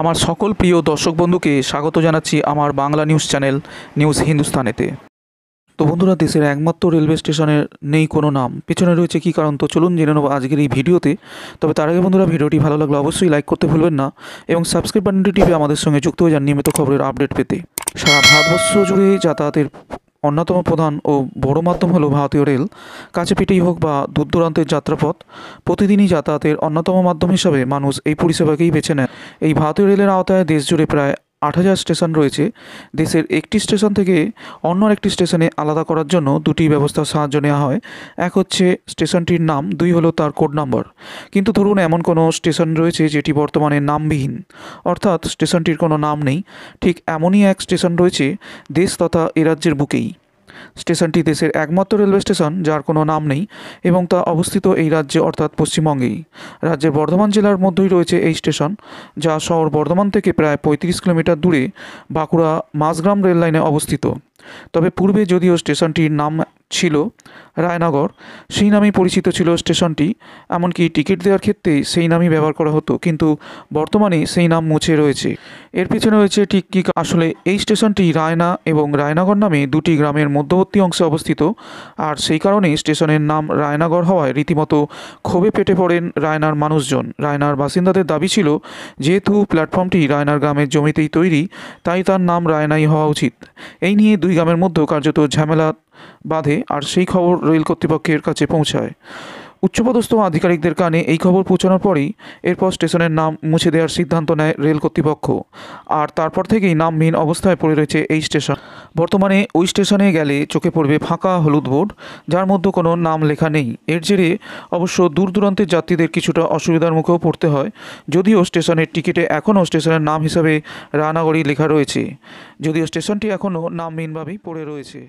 আমার সকল প্রিয় দর্শক বন্ধুকে স্বাগত জানাচ্ছি আমার বাংলা নিউজ চ্যানেল নিউজ হিন্দুস্তানেতে তো বন্ধুরা দেশের একমাত্র রেলওয়ে স্টেশনের নেই কোনো নাম পেছনে রয়েছে কী কারণ তো চলুন জেনে নেবো আজকের এই ভিডিওতে তবে তার আগে বন্ধুরা ভিডিওটি ভালো লাগলে অবশ্যই লাইক করতে ভুলবেন না এবং সাবস্ক্রাইব বাটনটি টিপে আমাদের সঙ্গে যুক্ত হয়ে যান নিয়মিত খবরের আপডেট পেতে সারা ভারতবর্ষ জুড়ে যাতায়াতের অন্যতম প্রধান ও বড় মাধ্যম হলো ভারতীয় রেল কাছে পিঠেই হোক বা দূর দূরান্তের যাত্রাপথ প্রতিদিনই যাতায়াতের অন্যতম মাধ্যম হিসাবে মানুষ এই পরিষেবাকেই বেছে নেয় এই ভারতীয় রেলের আওতায় দেশজুড়ে প্রায় আট হাজার স্টেশন রয়েছে দেশের একটি স্টেশন থেকে অন্য একটি স্টেশনে আলাদা করার জন্য দুটি ব্যবস্থার সাহায্য নেওয়া হয় এক হচ্ছে স্টেশনটির নাম দুই হলো তার কোড নাম্বার কিন্তু ধরুন এমন কোনো স্টেশন রয়েছে যেটি বর্তমানে নামবিহীন অর্থাৎ স্টেশনটির কোনো নাম নেই ঠিক এমনই এক স্টেশন রয়েছে দেশ তথা এ রাজ্যের বুকেই স্টেশনটি দেশের একমাত্র রেলওয়ে স্টেশন যার কোনো নাম নেই এবং তা অবস্থিত এই রাজ্যে অর্থাৎ পশ্চিমবঙ্গেই রাজ্যের বর্ধমান জেলার মধ্যেই রয়েছে এই স্টেশন যা শহর বর্ধমান থেকে প্রায় পঁয়ত্রিশ কিলোমিটার দূরে বাঁকুড়া মাঝগ্রাম রেললাইনে অবস্থিত তবে পূর্বে যদিও স্টেশনটির নাম ছিল রায়নগর সেই নামেই পরিচিত ছিল স্টেশনটি এমনকি টিকিট দেওয়ার ক্ষেত্রে সেই নামই ব্যবহার করা হতো কিন্তু বর্তমানে সেই নাম মুছে রয়েছে এর পিছনে রয়েছে ঠিক কী আসলে এই স্টেশনটি রায়না এবং রায়নগর নামে দুটি গ্রামের মধ্যবর্তী অংশে অবস্থিত আর সেই কারণে স্টেশনের নাম রায়নগর হওয়ায় রীতিমতো ক্ষোভে পেটে পড়েন রায়নার মানুষজন রায়নার বাসিন্দাদের দাবি ছিল যেহেতু প্ল্যাটফর্মটি রায়নার গ্রামের জমিতেই তৈরি তাই তার নাম রায়নাই হওয়া উচিত এই নিয়ে দুই গ্রামের মধ্যে কার্যত ঝামেলা বাঁধে আর সেই খবর রেল কর্তৃপক্ষের কাছে পৌঁছায় উচ্চপদস্থ আধিকারিকদের কানে এই খবর পৌঁছানোর পরই এরপর স্টেশনের নাম মুছে দেওয়ার সিদ্ধান্ত নেয় রেল কর্তৃপক্ষ আর তারপর থেকেই নামহীন অবস্থায় পড়ে রয়েছে এই স্টেশন বর্তমানে ওই স্টেশনে গেলে চোখে পড়বে ফাঁকা হলুদ বোর্ড যার মধ্যে কোনো নাম লেখা নেই এর জেরে অবশ্য দূর দূরান্তের যাত্রীদের কিছুটা অসুবিধার মুখেও পড়তে হয় যদিও স্টেশনের টিকিটে এখনও স্টেশনের নাম হিসাবে রানাগড়ি লেখা রয়েছে যদিও স্টেশনটি এখনও নামহীনভাবেই পড়ে রয়েছে